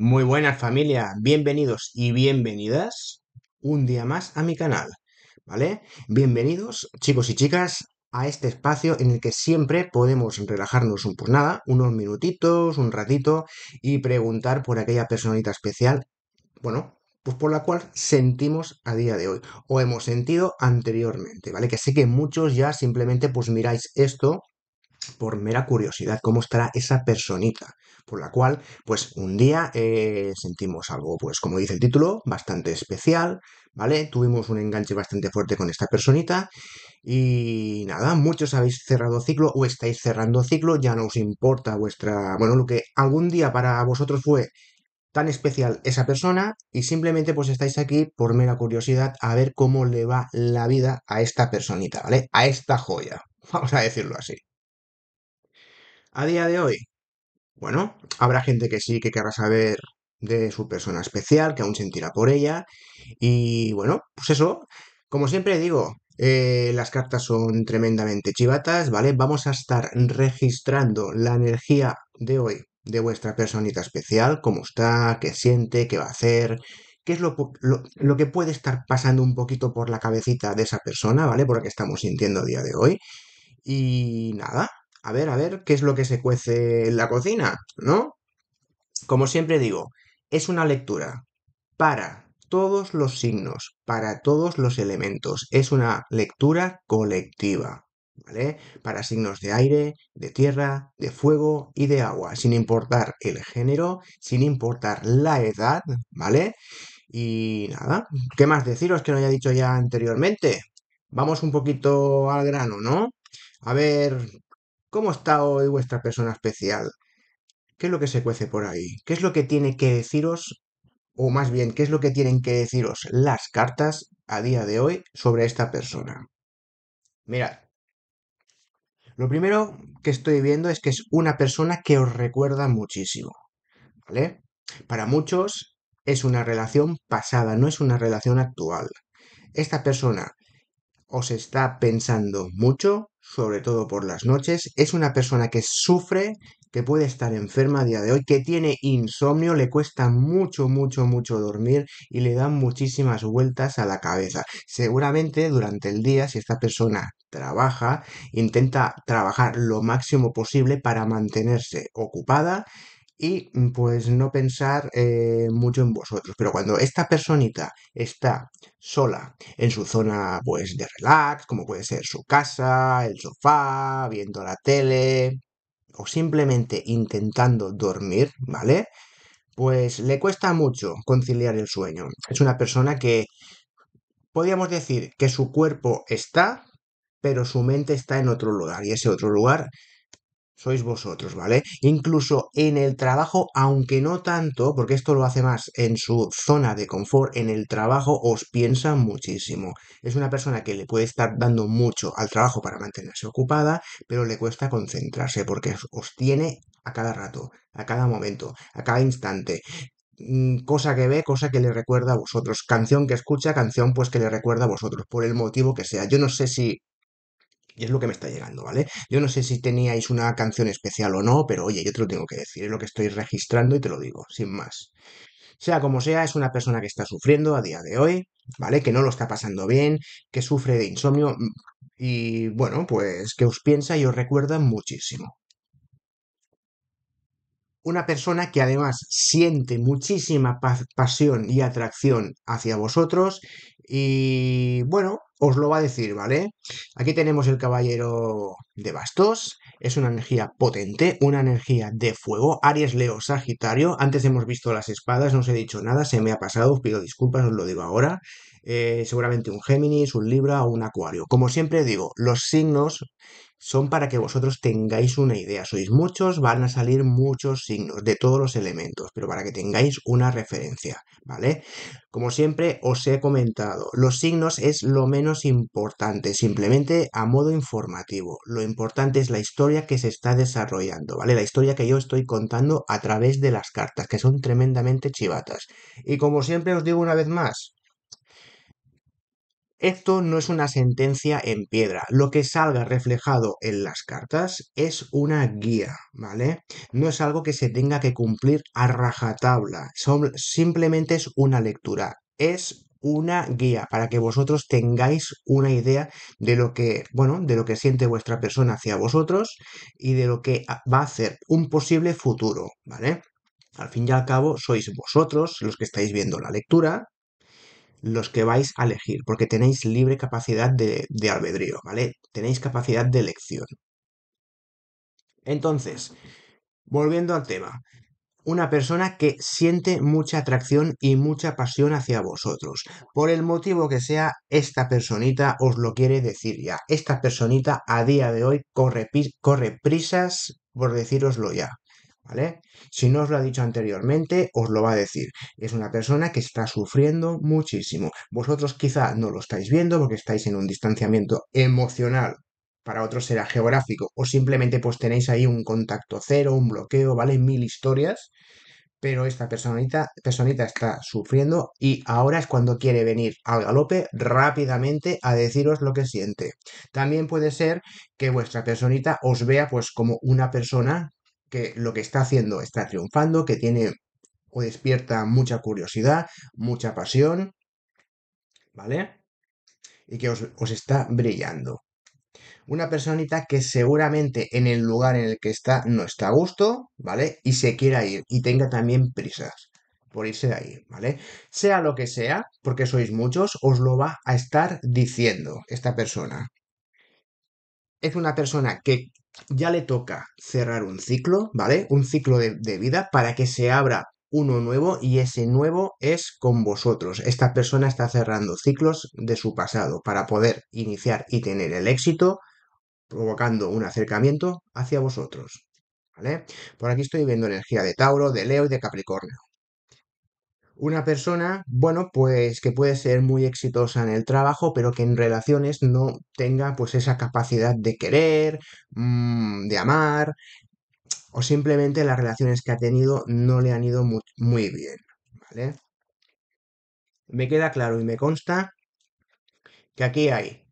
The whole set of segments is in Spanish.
Muy buenas familia, bienvenidos y bienvenidas un día más a mi canal, ¿vale? Bienvenidos chicos y chicas a este espacio en el que siempre podemos relajarnos un pues nada, unos minutitos, un ratito y preguntar por aquella personita especial, bueno, pues por la cual sentimos a día de hoy o hemos sentido anteriormente, ¿vale? Que sé que muchos ya simplemente pues miráis esto por mera curiosidad, cómo estará esa personita, por la cual, pues un día eh, sentimos algo, pues como dice el título, bastante especial, ¿vale? Tuvimos un enganche bastante fuerte con esta personita y nada, muchos habéis cerrado ciclo o estáis cerrando ciclo, ya no os importa vuestra, bueno, lo que algún día para vosotros fue tan especial esa persona y simplemente pues estáis aquí por mera curiosidad a ver cómo le va la vida a esta personita, ¿vale? A esta joya, vamos a decirlo así. A día de hoy, bueno, habrá gente que sí, que querrá saber de su persona especial, que aún sentirá por ella. Y bueno, pues eso, como siempre digo, eh, las cartas son tremendamente chivatas, ¿vale? Vamos a estar registrando la energía de hoy de vuestra personita especial, cómo está, qué siente, qué va a hacer, qué es lo, que puede estar pasando un poquito por la cabecita de esa persona, ¿vale? Por lo que estamos sintiendo a día de hoy. Y nada, a ver, a ver, qué es lo que se cuece en la cocina, ¿no? Como siempre digo, es una lectura para todos los signos, para todos los elementos. Es una lectura colectiva, ¿vale? Para signos de aire, de tierra, de fuego y de agua, sin importar el género, sin importar la edad, ¿vale? Y nada, ¿qué más deciros que no haya dicho ya anteriormente? Vamos un poquito al grano, ¿no? A ver, ¿Cómo está hoy vuestra persona especial? ¿Qué es lo que se cuece por ahí? ¿Qué es lo que tiene que deciros? O más bien, ¿qué es lo que tienen que deciros las cartas a día de hoy sobre esta persona? Mirad. Lo primero que estoy viendo es que es una persona que os recuerda muchísimo. ¿Vale? Para muchos es una relación pasada, no es una relación actual. Esta persona ¿Os está pensando mucho, sobre todo por las noches, es una persona que sufre, que puede estar enferma a día de hoy, que tiene insomnio, le cuesta mucho, mucho, mucho dormir y le dan muchísimas vueltas a la cabeza. Seguramente durante el día, si esta persona trabaja, intenta trabajar lo máximo posible para mantenerse ocupada y mm, pues no pensar eh, mucho en vosotros. Pero cuando esta personita está sola en su zona pues de relax, como puede ser su casa, el sofá, viendo la tele o simplemente intentando dormir, ¿vale? Pues le cuesta mucho conciliar el sueño. Es una persona que podríamos decir que su cuerpo está, pero su mente está en otro lugar y ese otro lugar sois vosotros, ¿vale? Incluso en el trabajo, aunque no tanto, porque esto lo hace más en su zona de confort, en el trabajo os piensa muchísimo. Es una persona que le puede estar dando mucho al trabajo para mantenerse ocupada, pero le cuesta concentrarse porque os tiene a cada rato, a cada momento, a cada instante mm, cosa que ve, cosa que le recuerda a vosotros, canción que escucha, canción pues que le recuerda a vosotros, por el motivo que sea. Yo no sé si y es lo que me está llegando, ¿vale? Yo no sé si teníais una canción especial o no, pero oye, yo te lo tengo que decir, es lo que estoy registrando y te lo digo, sin más. Sea como sea, es una persona que está sufriendo a día de hoy, ¿vale? Que no lo está pasando bien, que sufre de insomnio mm, y bueno, pues que os piensa y os recuerda muchísimo. Una persona que además siente muchísima pasión y atracción hacia vosotros y bueno, os lo va a decir, ¿vale? Aquí tenemos el caballero de bastos, es una energía potente, una energía de fuego, Aries, Leo, Sagitario, antes hemos visto las espadas, no os he dicho nada, se me ha pasado, os pido disculpas, os lo digo ahora, eh, seguramente un Géminis, un Libra o un Acuario. Como siempre digo, los signos son para que vosotros tengáis una idea. Sois muchos, van a salir muchos signos de todos los elementos, pero para que tengáis una referencia, ¿vale? Como siempre os he comentado, los signos es lo menos importante, simplemente a modo informativo. Lo importante es la historia que se está desarrollando, ¿vale? La historia que yo estoy contando a través de las cartas, que son tremendamente chivatas. Y como siempre os digo una vez más, esto no es una sentencia en piedra. Lo que salga reflejado en las cartas es una guía, ¿vale? No es algo que se tenga que cumplir a rajatabla. Son, simplemente es una lectura. Es una guía para que vosotros tengáis una idea de lo que, bueno, de lo que siente vuestra persona hacia vosotros y de lo que va a hacer un posible futuro, ¿vale? Al fin y al cabo sois vosotros los que estáis viendo la lectura los que vais a elegir, porque tenéis libre capacidad de, albedrío, ¿vale? Tenéis capacidad de elección. Entonces, volviendo al tema, una persona que siente mucha atracción y mucha pasión hacia vosotros. Por el motivo que sea, esta personita os lo quiere decir ya. Esta personita a día de hoy corre, corre prisas por deciroslo ya. Si no os lo ha dicho anteriormente, os lo va a decir. Es una persona que está sufriendo muchísimo. Vosotros quizá no lo estáis viendo porque estáis en un distanciamiento emocional. Para otros será geográfico o simplemente pues tenéis ahí un contacto cero, un bloqueo, ¿vale? Mil historias. Pero esta personita, personita está sufriendo y ahora es cuando quiere venir al galope rápidamente a deciros lo que siente. También puede ser que vuestra personita os vea pues como una persona que lo que está haciendo está triunfando, que tiene o despierta mucha curiosidad, mucha pasión, ¿vale? Y que os, está brillando. Una personita que seguramente en el lugar en el que está no está a gusto, ¿vale? Y se quiera ir y tenga también prisas por irse de ahí, ¿vale? Sea lo que sea, porque sois muchos, os lo va a estar diciendo esta persona. Es una persona que ya le toca cerrar un ciclo, ¿vale? Un ciclo de, vida para que se abra uno nuevo y ese nuevo es con vosotros. Esta persona está cerrando ciclos de su pasado para poder iniciar y tener el éxito, provocando un acercamiento hacia vosotros. ¿Vale? Por aquí estoy viendo energía de Tauro, de Leo y de Capricornio una persona, bueno, pues que puede ser muy exitosa en el trabajo, pero que en relaciones no tenga pues esa capacidad de querer, mm, de amar, o simplemente las relaciones que ha tenido no le han ido muy, bien, ¿vale? Me queda claro y me consta que aquí hay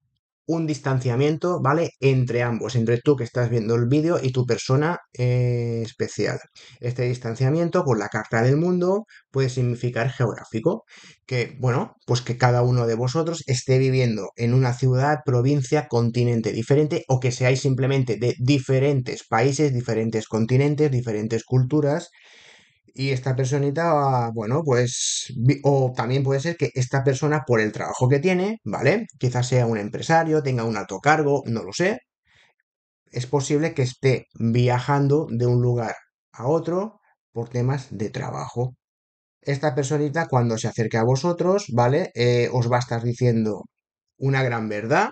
un distanciamiento, ¿vale? Entre ambos, entre tú que estás viendo el vídeo y tu persona eh, especial. Este distanciamiento, por la carta del mundo, puede significar geográfico, que, bueno, pues que cada uno de vosotros esté viviendo en una ciudad, provincia, continente diferente, o que seáis simplemente de diferentes países, diferentes continentes, diferentes culturas, y esta personita, bueno, pues, o también puede ser que esta persona, por el trabajo que tiene, ¿vale? Quizás sea un empresario, tenga un alto cargo, no lo sé. Es posible que esté viajando de un lugar a otro por temas de trabajo. Esta personita, cuando se acerque a vosotros, ¿vale? Eh, os va a estar diciendo una gran verdad.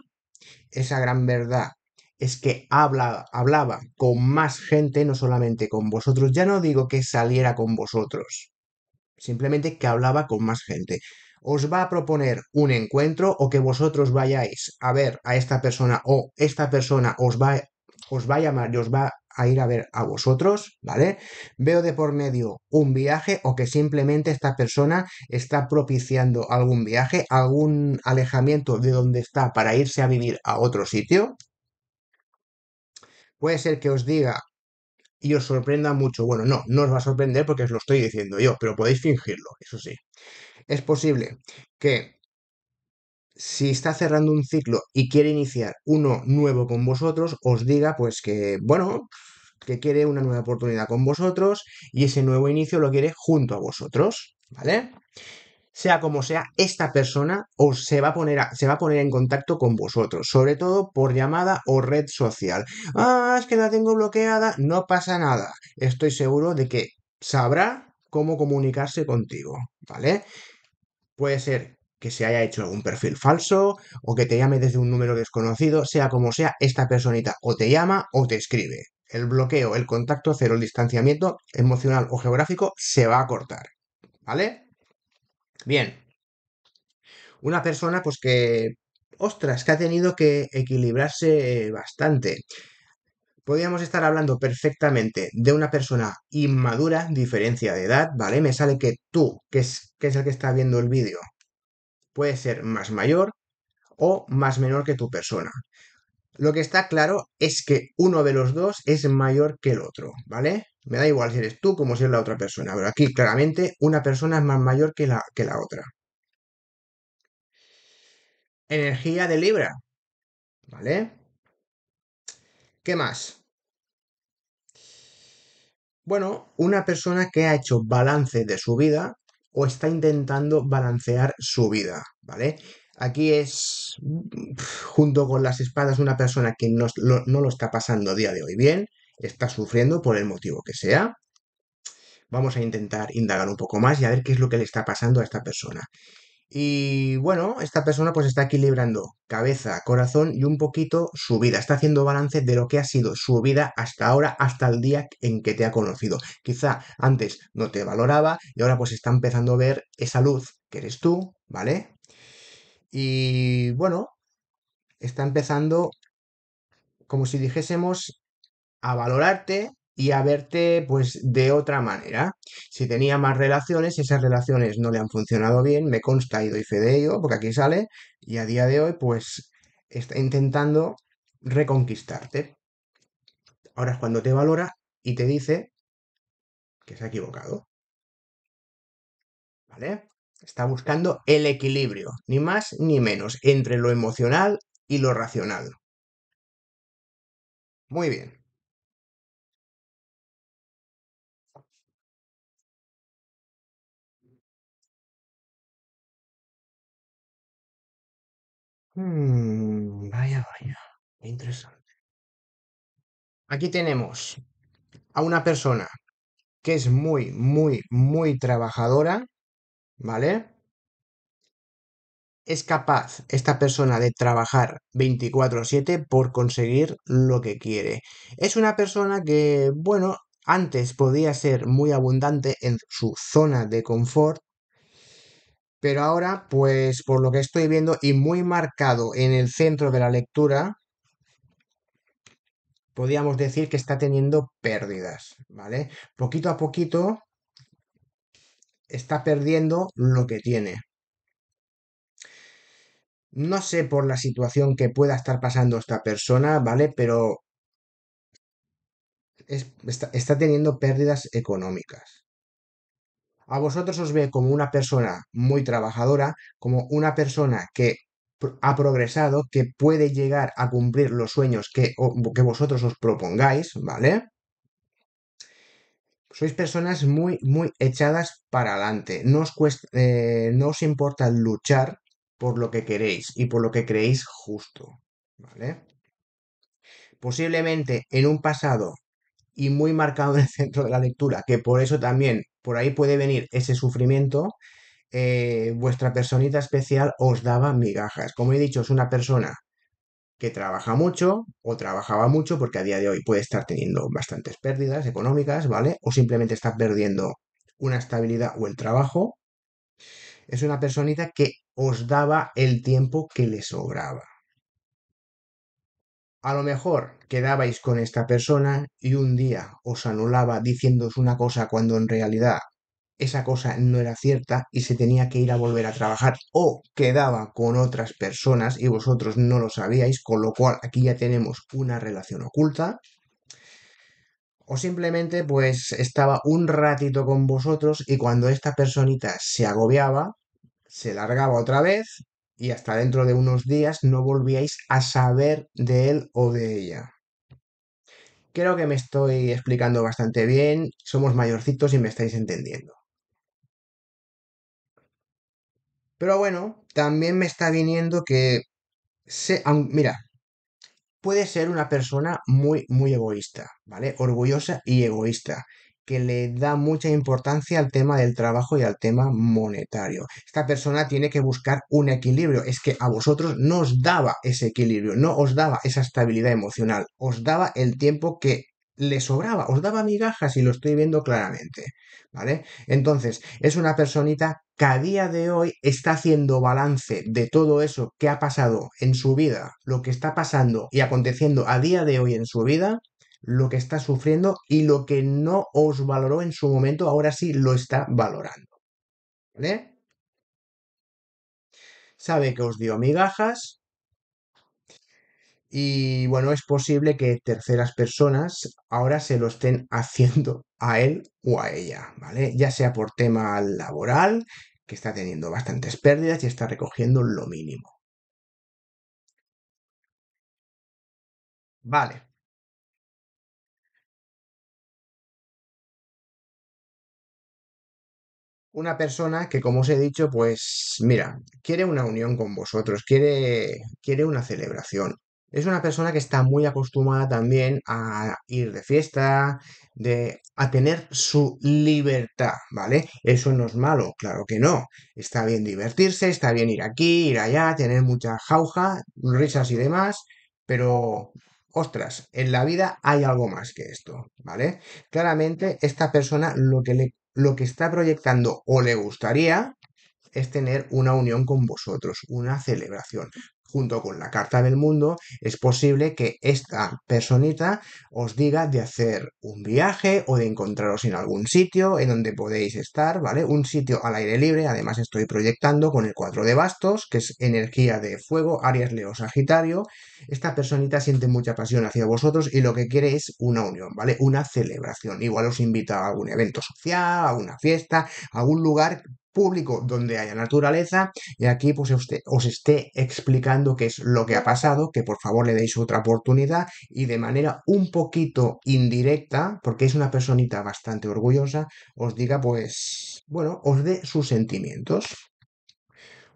Esa gran verdad es que habla, hablaba con más gente, no solamente con vosotros. Ya no digo que saliera con vosotros, simplemente que hablaba con más gente. Os va a proponer un encuentro o que vosotros vayáis a ver a esta persona o esta persona os va, os va a llamar y os va a ir a ver a vosotros, ¿vale? Veo de por medio un viaje o que simplemente esta persona está propiciando algún viaje, algún alejamiento de donde está para irse a vivir a otro sitio, puede ser que os diga y os sorprenda mucho. Bueno, no, no os va a sorprender porque os lo estoy diciendo yo, pero podéis fingirlo, eso sí. Es posible que si está cerrando un ciclo y quiere iniciar uno nuevo con vosotros, os diga pues que, bueno, que quiere una nueva oportunidad con vosotros y ese nuevo inicio lo quiere junto a vosotros, ¿vale? sea como sea, esta persona os se va a poner, se va a poner en contacto con vosotros, sobre todo por llamada o red social. Ah, es que la tengo bloqueada, no pasa nada. Estoy seguro de que sabrá cómo comunicarse contigo, ¿vale? Puede ser que se haya hecho algún perfil falso o que te llame desde un número desconocido, sea como sea, esta personita o te llama o te escribe. El bloqueo, el contacto cero, el distanciamiento emocional o geográfico se va a cortar, ¿vale? Bien. Una persona, pues que, ostras, que ha tenido que equilibrarse bastante. Podríamos estar hablando perfectamente de una persona inmadura, diferencia de edad, ¿vale? Me sale que tú, que es, que es el que está viendo el vídeo, puede ser más mayor o más menor que tu persona. Lo que está claro es que uno de los dos es mayor que el otro, ¿vale? Me da igual si eres tú como si es la otra persona, pero aquí claramente una persona es más mayor que la, que la otra. Energía de Libra, ¿vale? ¿Qué más? Bueno, una persona que ha hecho balance de su vida o está intentando balancear su vida, ¿vale? Aquí es, mm, junto con las espadas, una persona que no lo, está pasando día de hoy bien, está sufriendo por el motivo que sea. Vamos a intentar indagar un poco más y a ver qué es lo que le está pasando a esta persona. Y bueno, esta persona pues está equilibrando cabeza, corazón y un poquito su vida. Está haciendo balance de lo que ha sido su vida hasta ahora, hasta el día en que te ha conocido. Quizá antes no te valoraba y ahora pues está empezando a ver esa luz que eres tú, ¿vale? Y bueno, está empezando, como si dijésemos, a valorarte y a verte pues de otra manera. Si tenía más relaciones, esas relaciones no le han funcionado bien, me consta y doy ello, porque aquí sale, y a día de hoy pues está intentando reconquistarte. Ahora es cuando te valora y te dice que se ha equivocado. ¿Vale? Está buscando el equilibrio, ni más ni menos, entre lo emocional y lo racional. Muy bien. Mm, vaya, vaya. interesante. Aquí tenemos a una persona que es muy, muy, muy trabajadora, ¿Vale? ¿Es capaz esta persona de trabajar 24/7 por conseguir lo que quiere? Es una persona que, bueno, antes podía ser muy abundante en su zona de confort, pero ahora, pues por lo que estoy viendo y muy marcado en el centro de la lectura, podríamos decir que está teniendo pérdidas, ¿vale? Poquito a poquito está perdiendo lo que tiene. No sé por la situación que pueda estar pasando esta persona, ¿vale? Pero está, teniendo pérdidas económicas a vosotros os ve como una persona muy trabajadora, como una persona que ha progresado, que puede llegar a cumplir los sueños que, que vosotros os propongáis, ¿vale? sois personas muy, muy echadas para adelante. No os, eh, no importa luchar por lo que queréis y por lo que creéis justo. ¿Vale? Posiblemente en un pasado y muy marcado en el centro de la lectura, que por eso también por ahí puede venir ese sufrimiento, eh, vuestra personita especial os daba migajas. Como he dicho, es una persona que trabaja mucho o trabajaba mucho porque a día de hoy puede estar teniendo bastantes pérdidas económicas, ¿vale? O simplemente está perdiendo una estabilidad o el trabajo. Es una personita que os daba el tiempo que le sobraba. A lo mejor quedabais con esta persona y un día os anulaba diciéndoos una cosa cuando en realidad esa cosa no era cierta y se tenía que ir a volver a trabajar o quedaba con otras personas y vosotros no lo sabíais, con lo cual aquí ya tenemos una relación oculta. O simplemente pues estaba un ratito con vosotros y cuando esta personita se agobiaba, se largaba otra vez y hasta dentro de unos días no volvíais a saber de él o de ella. Creo que me estoy explicando bastante bien, somos mayorcitos y me estáis entendiendo. Pero bueno, también me está viniendo que... Se, mira, puede ser una persona muy, muy egoísta, ¿vale? Orgullosa y egoísta, que le da mucha importancia al tema del trabajo y al tema monetario. Esta persona tiene que buscar un equilibrio. Es que a vosotros no os daba ese equilibrio, no os daba esa estabilidad emocional, os daba el tiempo que le sobraba, os daba migajas y lo estoy viendo claramente, ¿vale? Entonces, es una personita que a día de hoy está haciendo balance de todo eso que ha pasado en su vida, lo que está pasando y aconteciendo a día de hoy en su vida, lo que está sufriendo y lo que no os valoró en su momento, ahora sí lo está valorando. ¿Vale? Sabe que os dio migajas, y bueno, es posible que terceras personas ahora se lo estén haciendo a él o a ella, ¿vale? Ya sea por tema laboral, que está teniendo bastantes pérdidas y está recogiendo lo mínimo. Vale. Una persona que, como os he dicho, pues mira, quiere una unión con vosotros, quiere, quiere una celebración, es una persona que está muy acostumbrada también a ir de fiesta, de, a tener su libertad, ¿vale? Eso no es malo, claro que no. Está bien divertirse, está bien ir aquí, ir allá, tener mucha jauja, risas y demás, pero ostras, en la vida hay algo más que esto, ¿vale? Claramente esta persona lo que, le, lo que está proyectando o le gustaría es tener una unión con vosotros, una celebración junto con la carta del mundo, es posible que esta personita os diga de hacer un viaje o de encontraros en algún sitio en donde podéis estar, ¿vale? Un sitio al aire libre, además estoy proyectando con el cuadro de bastos, que es energía de fuego, Arias Leo, Sagitario. Esta personita siente mucha pasión hacia vosotros y lo que quiere es una unión, ¿vale? Una celebración. Igual os invita a algún evento social, a una fiesta, a algún lugar público donde haya naturaleza y aquí pues os esté explicando qué es lo que ha pasado, que por favor le deis otra oportunidad y de manera un poquito indirecta, porque es una personita bastante orgullosa, os diga pues, bueno, os dé sus sentimientos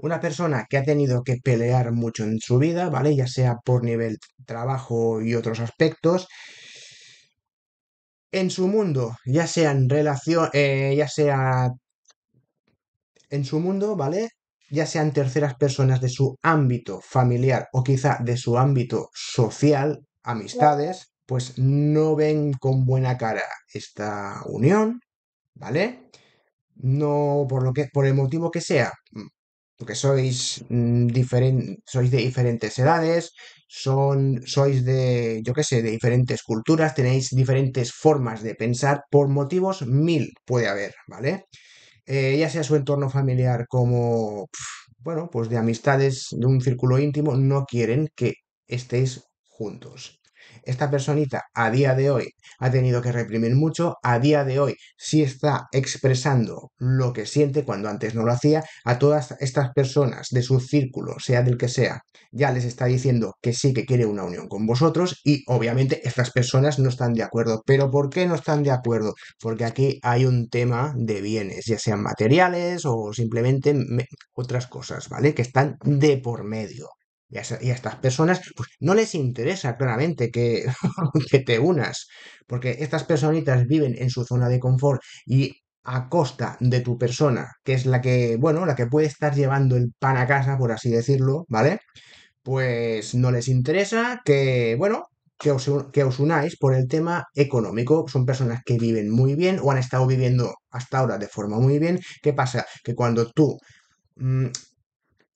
una persona que ha tenido que pelear mucho en su vida, ¿vale? Ya sea por nivel trabajo y otros aspectos. En su mundo, ya sea en relación, eh, ya sea en su mundo, ¿vale? Ya sean terceras personas de su ámbito familiar o quizá de su ámbito social, amistades, pues no ven con buena cara esta unión, ¿vale? No por lo que por el motivo que sea, porque sois mm, sois de diferentes edades, son sois de yo qué sé, de diferentes culturas, tenéis diferentes formas de pensar por motivos mil puede haber, ¿vale? Eh, ya sea su entorno familiar como, bueno, pues de amistades, de un círculo íntimo, no quieren que estéis juntos esta personita a día de hoy ha tenido que reprimir mucho, a día de hoy sí está expresando lo que siente cuando antes no lo hacía, a todas estas personas de su círculo, sea del que sea, ya les está diciendo que sí que quiere una unión con vosotros y obviamente estas personas no están de acuerdo. Pero ¿por qué no están de acuerdo? Porque aquí hay un tema de bienes, ya sean materiales o simplemente otras cosas, ¿vale? Que están de por medio. Y a, estas personas pues, no les interesa claramente que, que te unas, porque estas personitas viven en su zona de confort y a costa de tu persona, que es la que, bueno, la que puede estar llevando el pan a casa, por así decirlo, ¿vale? Pues no les interesa que, bueno, que os, que os, unáis por el tema económico. Son personas que viven muy bien o han estado viviendo hasta ahora de forma muy bien. ¿Qué pasa? Que cuando tú mm,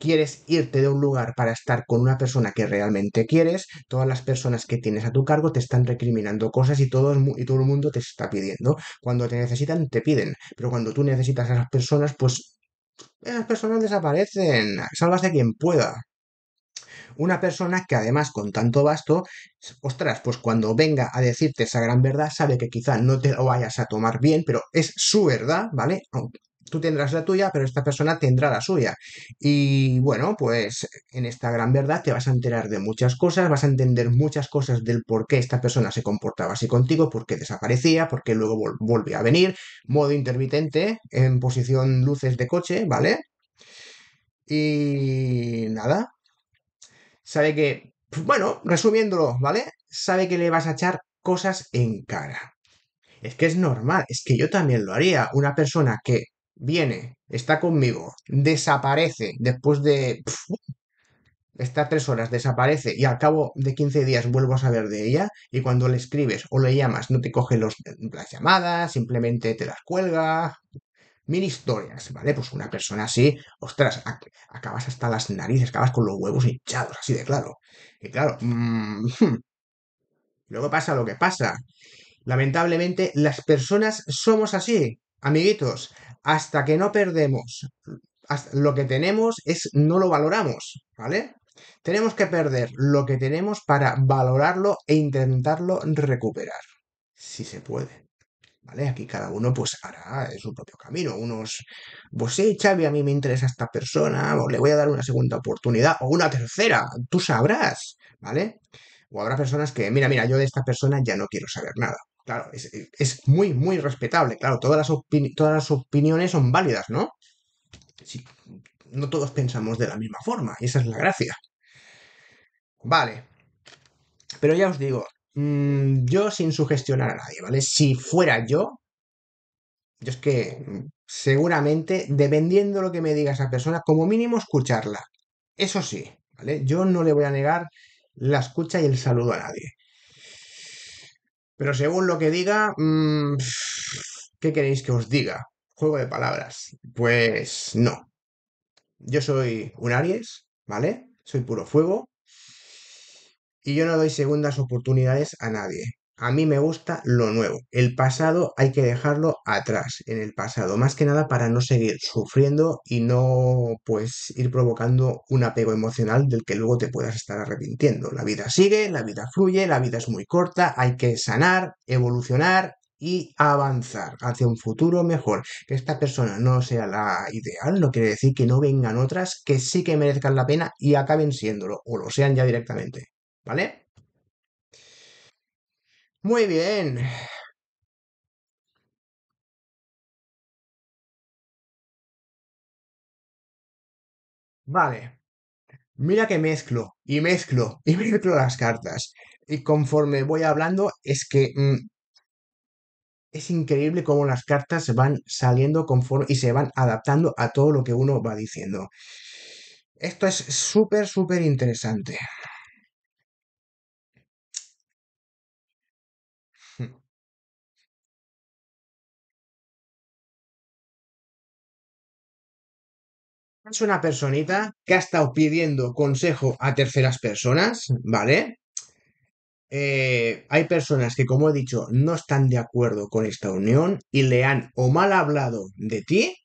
quieres irte de un lugar para estar con una persona que realmente quieres, todas las personas que tienes a tu cargo te están recriminando cosas y todo, y todo el mundo te está pidiendo. Cuando te necesitan, te piden, pero cuando tú necesitas a esas personas, pues esas personas desaparecen, salvas de quien pueda. Una persona que además con tanto basto, ostras, pues cuando venga a decirte esa gran verdad, sabe que quizá no te lo vayas a tomar bien, pero es su verdad, ¿vale? tú tendrás la tuya, pero esta persona tendrá la suya. Y bueno, pues en esta gran verdad te vas a enterar de muchas cosas, vas a entender muchas cosas del por qué esta persona se comportaba así contigo, por qué desaparecía, por qué luego volvió a venir, modo intermitente, en posición luces de coche, ¿vale? Y nada. Sabe que, bueno, resumiéndolo, ¿vale? Sabe que le vas a echar cosas en cara. Es que es normal, es que yo también lo haría. Una persona que viene, está conmigo, desaparece después de ...está estas tres horas, desaparece y al cabo de 15 días vuelvo a saber de ella y cuando le escribes o le llamas no te coge los, las llamadas, simplemente te las cuelga. Mil historias, ¿vale? Pues una persona así, ostras, acabas hasta las narices, acabas con los huevos hinchados, así de claro. Y claro, mm, luego pasa lo que pasa. Lamentablemente, las personas somos así, amiguitos hasta que no perdemos lo que tenemos es no lo valoramos, ¿vale? Tenemos que perder lo que tenemos para valorarlo e intentarlo recuperar, si se puede. ¿Vale? Aquí cada uno pues hará eh, su propio camino. Unos, pues sí, Xavi, a mí me interesa esta persona, o le voy a dar una segunda oportunidad, o una tercera, tú sabrás, ¿vale? O habrá personas que, mira, mira, yo de esta persona ya no quiero saber nada. Claro, es, muy, muy respetable. Claro, todas las, todas las opiniones son válidas, ¿no? no todos pensamos de la misma forma, y esa es la gracia. Vale. Pero ya os digo, mm, yo sin sugestionar a nadie, ¿vale? Si fuera yo, yo es que mm, seguramente, dependiendo lo que me diga esa persona, como mínimo escucharla. Eso sí, ¿vale? Yo no le voy a negar la escucha y el saludo a nadie. Pero según lo que diga, mm, ¿qué queréis que os diga? Juego de palabras. Pues no. Yo soy un Aries, ¿vale? Soy puro fuego. Y yo no doy segundas oportunidades a nadie. A mí me gusta lo nuevo. El pasado hay que dejarlo atrás, en el pasado, más que nada para no seguir sufriendo y no pues ir provocando un apego emocional del que luego te puedas estar arrepintiendo. La vida sigue, la vida fluye, la vida es muy corta, hay que sanar, evolucionar y avanzar hacia un futuro mejor. Que esta persona no sea la ideal no quiere decir que no vengan otras que sí que merezcan la pena y acaben siéndolo o lo sean ya directamente. ¿Vale? Muy bien. Vale. Mira que mezclo y mezclo y mezclo las cartas. Y conforme voy hablando, es que mm, es increíble cómo las cartas van saliendo conforme y se van adaptando a todo lo que uno va diciendo. Esto es súper, súper interesante. Es una personita que ha estado pidiendo consejo a terceras personas, mm. ¿vale? Eh, hay personas que, como he dicho, no están de acuerdo con esta unión y le han o mal hablado de ti,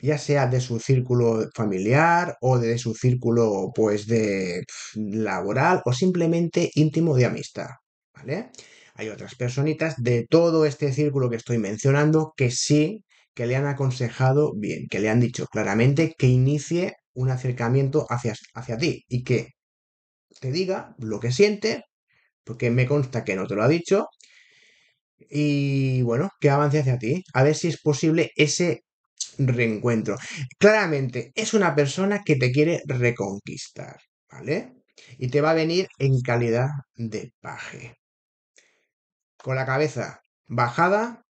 ya sea de su círculo familiar o de su círculo, pues, de laboral o simplemente íntimo de amistad, ¿vale? Hay otras personitas de todo este círculo que estoy mencionando que sí que le han aconsejado bien, que le han dicho claramente que inicie un acercamiento hacia, hacia ti y que te diga lo que siente, porque me consta que no te lo ha dicho, y bueno, que avance hacia ti, a ver si es posible ese reencuentro. Claramente, es una persona que te quiere reconquistar, ¿vale? Y te va a venir en calidad de paje. Con la cabeza bajada,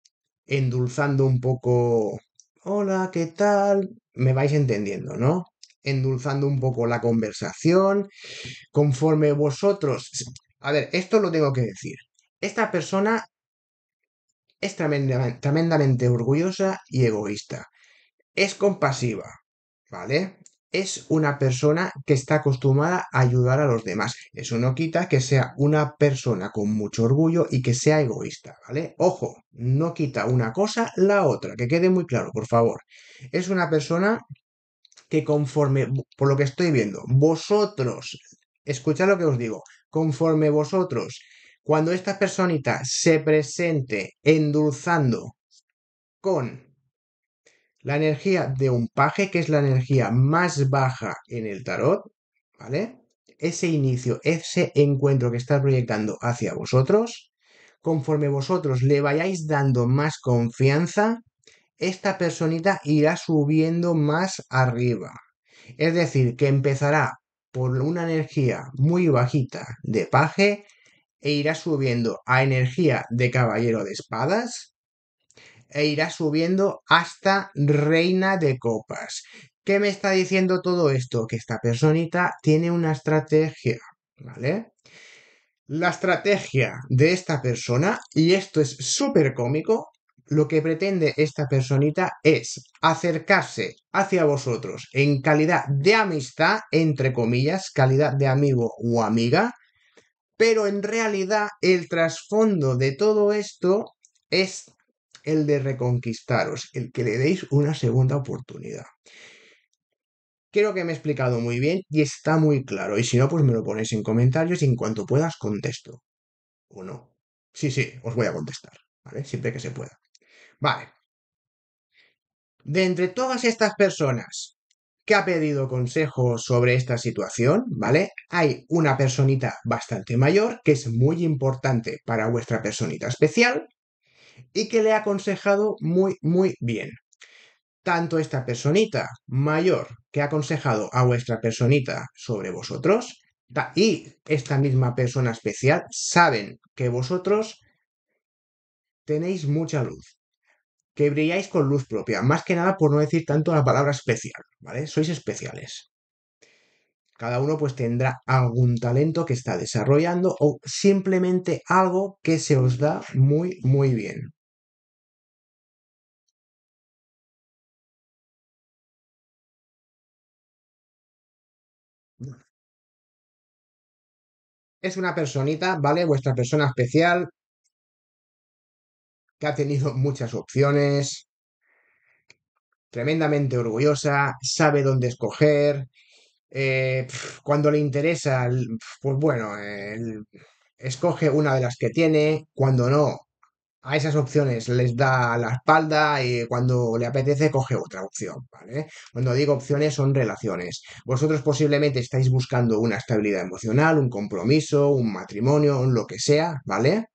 endulzando un poco, hola, ¿qué tal? Me vais entendiendo, ¿no? Endulzando un poco la conversación, conforme vosotros... A ver, esto lo tengo que decir. Esta persona es tremendamente, orgullosa y egoísta. Es compasiva, ¿vale? es una persona que está acostumbrada a ayudar a los demás. Eso no quita que sea una persona con mucho orgullo y que sea egoísta, ¿vale? Ojo, no quita una cosa la otra, que quede muy claro, por favor. Es una persona que conforme, por lo que estoy viendo, vosotros, escuchad lo que os digo, conforme vosotros, cuando esta personita se presente endulzando con la energía de un paje, que es la energía más baja en el tarot, ¿vale? Ese inicio, ese encuentro que está proyectando hacia vosotros, conforme vosotros le vayáis dando más confianza, esta personita irá subiendo más arriba. Es decir, que empezará por una energía muy bajita de paje e irá subiendo a energía de caballero de espadas, e irá subiendo hasta reina de copas. ¿Qué me está diciendo todo esto? Que esta personita tiene una estrategia, ¿vale? La estrategia de esta persona, y esto es súper cómico, lo que pretende esta personita es acercarse hacia vosotros en calidad de amistad, entre comillas, calidad de amigo o amiga, pero en realidad el trasfondo de todo esto es el de reconquistaros, el que le deis una segunda oportunidad. Creo que me he explicado muy bien y está muy claro. Y si no, pues me lo ponéis en comentarios y en cuanto puedas contesto. ¿O no? Sí, sí, os voy a contestar, ¿vale? Siempre que se pueda. Vale. De entre todas estas personas que ha pedido consejo sobre esta situación, ¿vale? Hay una personita bastante mayor que es muy importante para vuestra personita especial y que le ha aconsejado muy, muy bien. Tanto esta personita mayor que ha aconsejado a vuestra personita sobre vosotros y esta misma persona especial saben que vosotros tenéis mucha luz, que brilláis con luz propia, más que nada por no decir tanto la palabra especial, ¿vale? Sois especiales. Cada uno pues tendrá algún talento que está desarrollando o simplemente algo que se os da muy, muy bien. es una personita, ¿vale? Vuestra persona especial, que ha tenido muchas opciones, tremendamente orgullosa, sabe dónde escoger, eh, cuando le interesa, pues bueno, escoge una de las que tiene, cuando no, a esas opciones les da la espalda y cuando le apetece coge otra opción, ¿vale? Cuando digo opciones son relaciones. Vosotros posiblemente estáis buscando una estabilidad emocional, un compromiso, un matrimonio, lo que sea, ¿vale?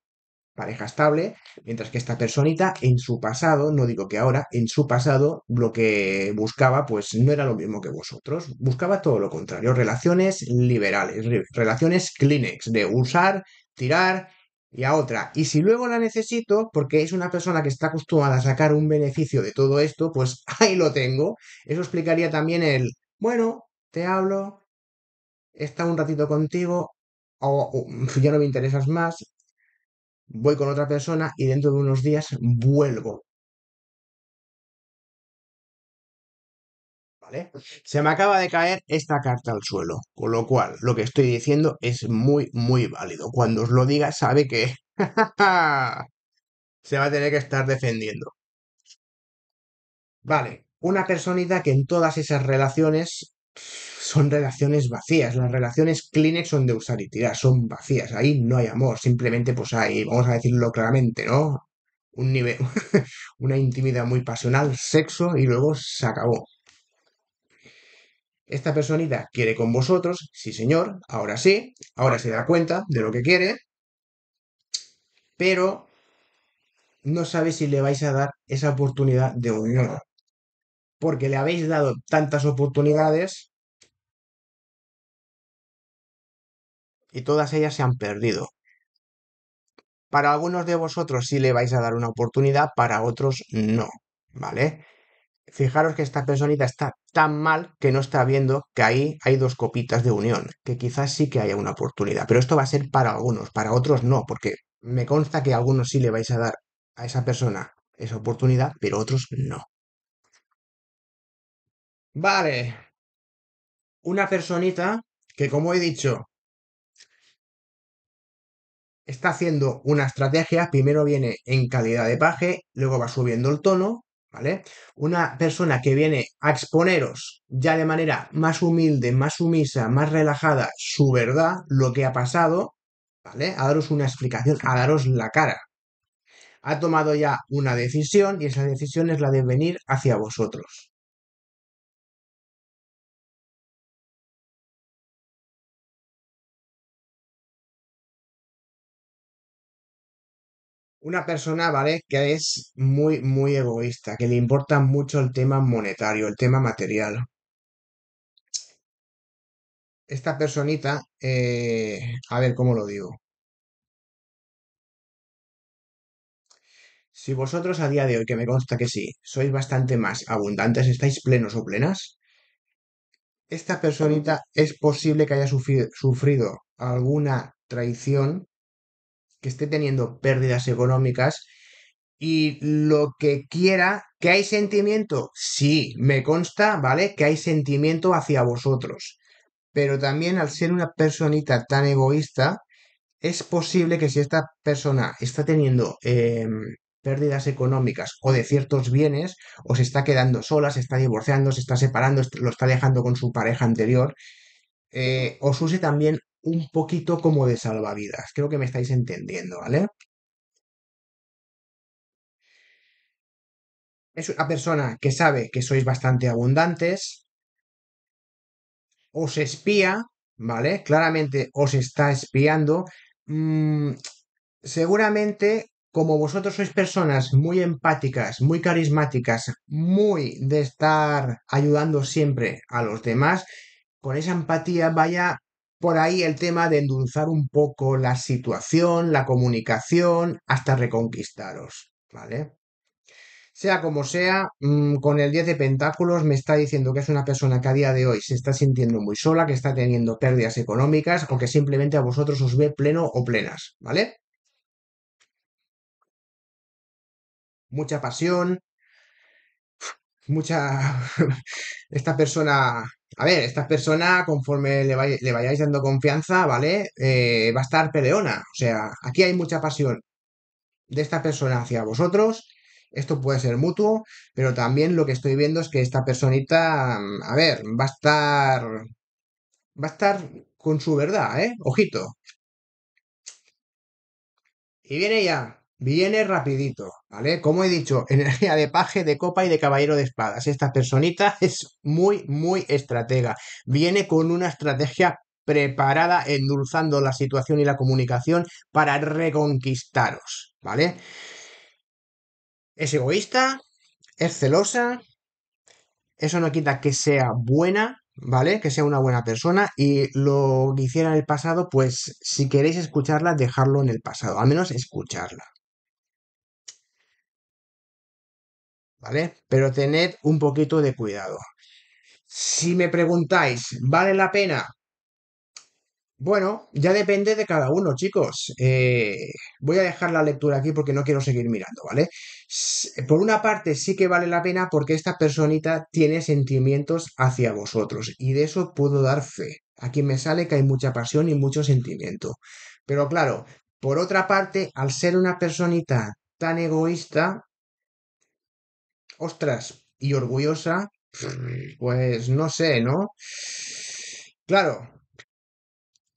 Pareja estable, mientras que esta personita en su pasado, no digo que ahora, en su pasado lo que buscaba pues no era lo mismo que vosotros, buscaba todo lo contrario, relaciones liberales, relaciones Kleenex, de usar, tirar y a otra. Y si luego la necesito, porque es una persona que está acostumbrada a sacar un beneficio de todo esto, pues ahí lo tengo. Eso explicaría también el, bueno, te hablo, está un ratito contigo, o, o ya no me interesas más, voy con otra persona y dentro de unos días vuelvo ¿vale? Se me acaba de caer esta carta al suelo, con lo cual lo que estoy diciendo es muy, muy válido. Cuando os lo diga, sabe que se va a tener que estar defendiendo. Vale, una personita que en todas esas relaciones son relaciones vacías. Las relaciones Kleenex son de usar y tirar, son vacías. Ahí no hay amor, simplemente pues ahí, vamos a decirlo claramente, ¿no? Un nivel, una intimidad muy pasional, sexo y luego se acabó. Esta personita quiere con vosotros, sí señor, ahora sí, ahora se da cuenta de lo que quiere, pero no sabe si le vais a dar esa oportunidad de unión, porque le habéis dado tantas oportunidades y todas ellas se han perdido. Para algunos de vosotros sí le vais a dar una oportunidad, para otros no, ¿vale? fijaros que esta personita está tan mal que no está viendo que ahí hay dos copitas de unión, que quizás sí que haya una oportunidad, pero esto va a ser para algunos, para otros no, porque me consta que a algunos sí le vais a dar a esa persona esa oportunidad, pero otros no. Vale. Una personita que, como he dicho, está haciendo una estrategia, primero viene en calidad de paje, luego va subiendo el tono, una persona que viene a exponeros ya de manera más humilde, más sumisa, más relajada, su verdad, lo que ha pasado, ¿vale? A daros una explicación, a daros la cara. Ha tomado ya una decisión y esa decisión es la de venir hacia vosotros. una persona, ¿vale? Que es muy, muy egoísta, que le importa mucho el tema monetario, el tema material. Esta personita, eh, a ver cómo lo digo. Si vosotros a día de hoy, que me consta que sí, sois bastante más abundantes, estáis plenos o plenas, esta personita es posible que haya sufrido alguna traición que esté teniendo pérdidas económicas y lo que quiera, que hay sentimiento, sí, me consta, ¿vale? Que hay sentimiento hacia vosotros. Pero también al ser una personita tan egoísta, es posible que si esta persona está teniendo em, pérdidas económicas o de ciertos bienes, o se está quedando sola, se está divorciando, se está separando, lo está dejando con su pareja anterior, eh, os use también un poquito como de salvavidas. Creo que me estáis entendiendo, ¿vale? Es una persona que sabe que sois bastante abundantes, os espía, ¿vale? Claramente os está espiando. Mm, seguramente, como vosotros sois personas muy empáticas, muy carismáticas, muy de estar ayudando siempre a los demás, con esa empatía vaya por ahí el tema de endulzar un poco la situación, la comunicación, hasta reconquistaros, ¿vale? Sea como sea, mm, con el 10 de pentáculos me está diciendo que es una persona que a día de hoy se está sintiendo muy sola, que está teniendo pérdidas económicas o que simplemente a vosotros os ve pleno o plenas, ¿vale? Mucha pasión, mucha... Esta persona a ver, esta persona, conforme le, vayáis dando confianza, ¿vale? Eh, va a estar peleona. O sea, aquí hay mucha pasión de esta persona hacia vosotros. Esto puede ser mutuo, pero también lo que estoy viendo es que esta personita, mm, a ver, va a estar. Va a estar con su verdad, ¿eh? Ojito. Y viene ya. Viene rapidito, ¿vale? Como he dicho, energía de paje, de copa y de caballero de espadas. Esta personita es muy, muy estratega. Viene con una estrategia preparada, endulzando la situación y la comunicación para reconquistaros, ¿vale? Es egoísta, es celosa, eso no quita que sea buena, ¿vale? Que sea una buena persona y lo que hiciera en el pasado, pues si queréis escucharla, dejarlo en el pasado, al menos escucharla. ¿vale? Pero tened un poquito de cuidado. Si me preguntáis, ¿vale la pena? Bueno, ya depende de cada uno, chicos. Eh, voy a dejar la lectura aquí porque no quiero seguir mirando, ¿vale? Por una parte, sí que vale la pena porque esta personita tiene sentimientos hacia vosotros y de eso puedo dar fe. Aquí me sale que hay mucha pasión y mucho sentimiento. Pero claro, por otra parte, al ser una personita tan egoísta, ostras, y orgullosa, pues no sé, ¿no? Claro,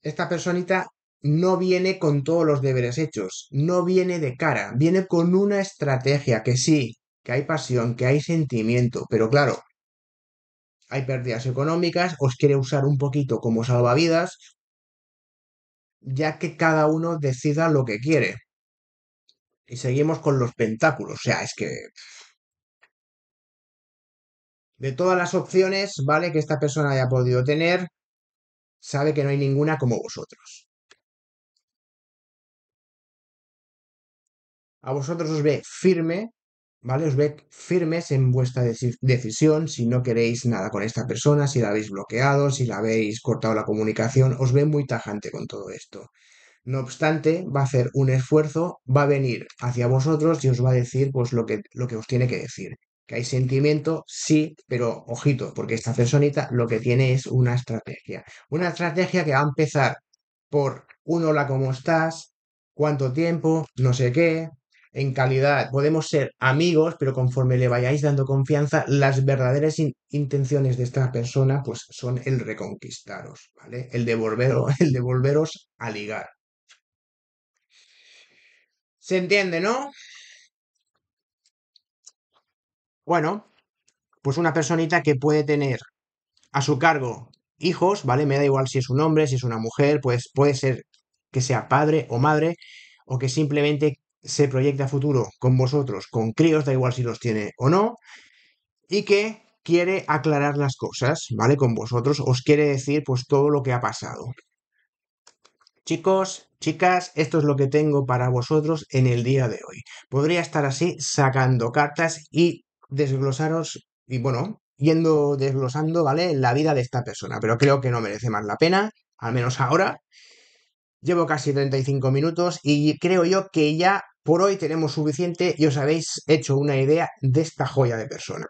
esta personita no viene con todos los deberes hechos, no viene de cara, viene con una estrategia que sí, que hay pasión, que hay sentimiento, pero claro, hay pérdidas económicas, os quiere usar un poquito como salvavidas, ya que cada uno decida lo que quiere. Y seguimos con los pentáculos, o sea, es que de todas las opciones, ¿vale? Que esta persona haya podido tener, sabe que no hay ninguna como vosotros. A vosotros os ve firme, ¿vale? Os ve firmes en vuestra decisión, si no queréis nada con esta persona, si la habéis bloqueado, si la habéis cortado la comunicación, os ve muy tajante con todo esto. No obstante, va a hacer un esfuerzo, va a venir hacia vosotros y os va a decir pues lo lo que os tiene que decir que hay sentimiento, sí, pero ojito, porque esta personita lo que tiene es una estrategia. Una estrategia que va a empezar por un hola, ¿cómo estás? ¿Cuánto tiempo? No sé qué. En calidad, podemos ser amigos, pero conforme le vayáis dando confianza, las verdaderas intenciones de esta persona pues, son el reconquistaros, ¿vale? El, devolveros, el devolveros a ligar. ¿Se entiende, no? Bueno, pues una personita que puede tener a su cargo hijos, ¿vale? Me da igual si es un hombre, si es una mujer, pues puede ser que sea padre o madre, o que simplemente se proyecta a futuro con vosotros, con críos, da igual si los tiene o no, y que quiere aclarar las cosas, ¿vale? Con vosotros, os quiere decir pues todo lo que ha pasado. Chicos, chicas, esto es lo que tengo para vosotros en el día de hoy. Podría estar así sacando cartas y desglosaros y bueno, yendo desglosando, ¿vale? La vida de esta persona, pero creo que no merece más la pena, al menos ahora. Llevo casi 35 minutos y creo yo que ya por hoy tenemos suficiente y os habéis hecho una idea de esta joya de persona.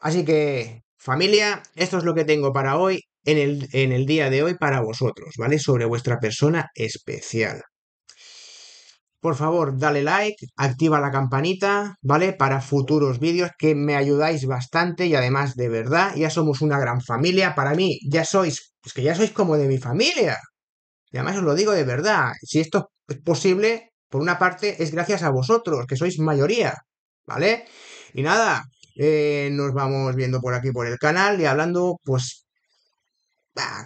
Así que, familia, esto es lo que tengo para hoy, en el, en el día de hoy, para vosotros, ¿vale? Sobre vuestra persona especial. Por favor, dale like, activa la campanita, ¿vale? Para futuros vídeos que me ayudáis bastante y además de verdad, ya somos una gran familia. Para mí, ya sois, es que ya sois como de mi familia. Y además os lo digo de verdad, si esto es posible, por una parte es gracias a vosotros, que sois mayoría, ¿vale? Y nada, eh, nos vamos viendo por aquí por el canal y hablando pues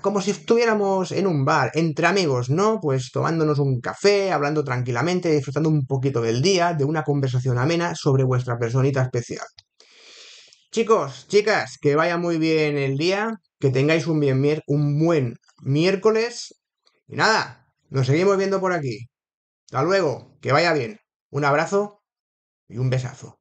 como si estuviéramos en un bar, entre amigos, ¿no? Pues tomándonos un café, hablando tranquilamente, disfrutando un poquito del día, de una conversación amena sobre vuestra personita especial. Chicos, chicas, que vaya muy bien el día, que tengáis un, bien, un buen miércoles. Y nada, nos seguimos viendo por aquí. Hasta luego, que vaya bien. Un abrazo y un besazo.